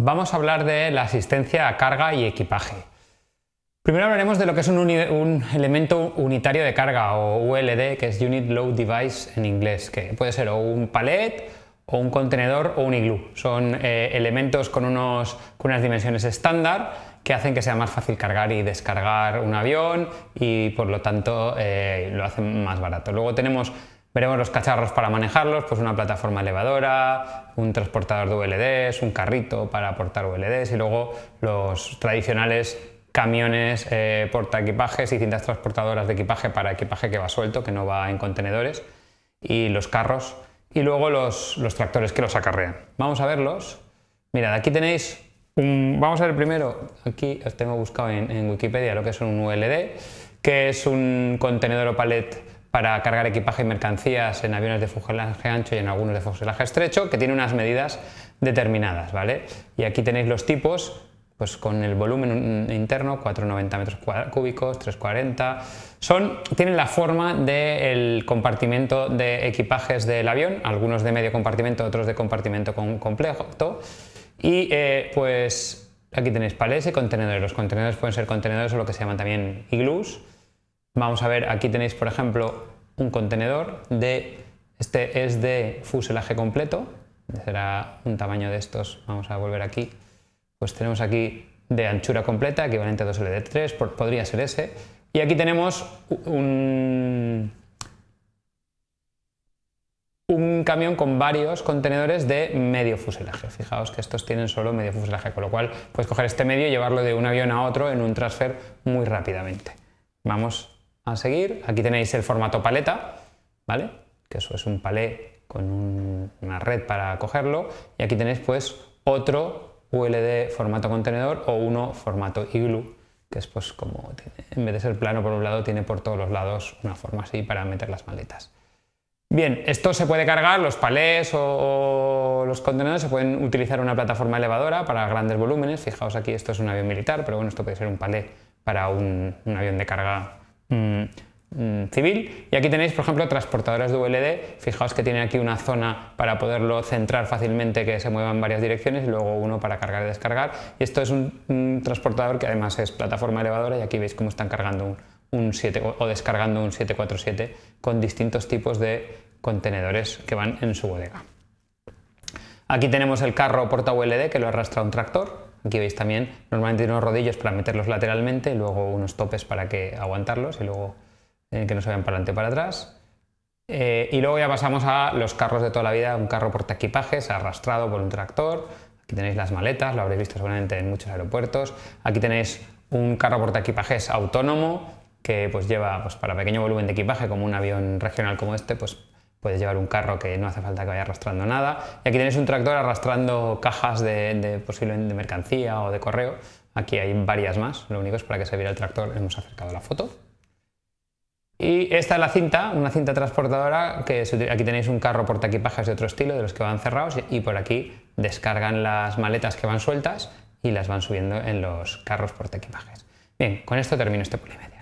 Vamos a hablar de la asistencia a carga y equipaje. Primero hablaremos de lo que es un, elemento unitario de carga o ULD, que es Unit Load Device en inglés, que puede ser o un palet o un contenedor o un iglú. Son eh, elementos con, unos, unas dimensiones estándar que hacen que sea más fácil cargar y descargar un avión y por lo tanto eh, lo hacen más barato. Luego tenemos Veremos los cacharros para manejarlos, pues una plataforma elevadora, un transportador de ULDs un carrito para aportar ULDs y luego los tradicionales camiones eh, porta equipajes y cintas transportadoras de equipaje para equipaje que va suelto, que no va en contenedores, y los carros, y luego los, los tractores que los acarrean. Vamos a verlos. Mirad, aquí tenéis un, vamos a ver primero, aquí os tengo buscado en, Wikipedia lo que es un ULD, que es un contenedor o palet para cargar equipaje y mercancías en aviones de fuselaje ancho y en algunos de fuselaje estrecho, que tiene unas medidas determinadas, ¿vale? Y aquí tenéis los tipos, pues con el volumen interno, 490 metros cúbicos, 340, son, tienen la forma del compartimento de equipajes del avión, algunos de medio compartimento, otros de compartimento completo. complejo, y eh, pues aquí tenéis palets y contenedores, los contenedores pueden ser contenedores o lo que se llaman también iglús, Vamos a ver, aquí tenéis por ejemplo un contenedor de, este es de fuselaje completo, será un tamaño de estos, vamos a volver aquí, pues tenemos aquí de anchura completa, equivalente a 2LD3, podría ser ese, y aquí tenemos un, un camión con varios contenedores de medio fuselaje. Fijaos que estos tienen solo medio fuselaje, con lo cual puedes coger este medio y llevarlo de un avión a otro en un transfer muy rápidamente. Vamos a seguir. Aquí tenéis el formato paleta, ¿vale? Que eso es un palé con una red para cogerlo. Y aquí tenéis pues otro ULD formato contenedor o uno formato iglu que es pues como en vez de ser plano por un lado, tiene por todos los lados una forma así para meter las maletas. Bien, esto se puede cargar, los palés o, los contenedores se pueden utilizar una plataforma elevadora para grandes volúmenes. Fijaos aquí, esto es un avión militar, pero bueno, esto puede ser un palé para un avión de carga Mm, mm, civil y aquí tenéis por ejemplo transportadores de ULD fijaos que tiene aquí una zona para poderlo centrar fácilmente que se mueva en varias direcciones y luego uno para cargar y descargar y esto es un, transportador que además es plataforma elevadora y aquí veis cómo están cargando un, un 7 o descargando un 747 con distintos tipos de contenedores que van en su bodega aquí tenemos el carro porta ULD que lo arrastra un tractor Aquí veis también, normalmente unos rodillos para meterlos lateralmente, luego unos topes para que aguantarlos y luego eh, que no se vayan para adelante o para atrás. Eh, y luego ya pasamos a los carros de toda la vida, un carro porta equipajes arrastrado por un tractor. Aquí tenéis las maletas, lo habréis visto seguramente en muchos aeropuertos. Aquí tenéis un carro porta equipajes autónomo que pues lleva pues, para pequeño volumen de equipaje como un avión regional como este, pues puedes llevar un carro que no hace falta que vaya arrastrando nada. Y aquí tenéis un tractor arrastrando cajas de, posiblemente de mercancía o de correo. Aquí hay varias más, lo único es para que se viera el tractor, hemos acercado la foto. Y esta es la cinta, una cinta transportadora, que aquí tenéis un carro equipajes de otro estilo, de los que van cerrados, y por aquí descargan las maletas que van sueltas y las van subiendo en los carros equipajes. Bien, con esto termino este polimedio.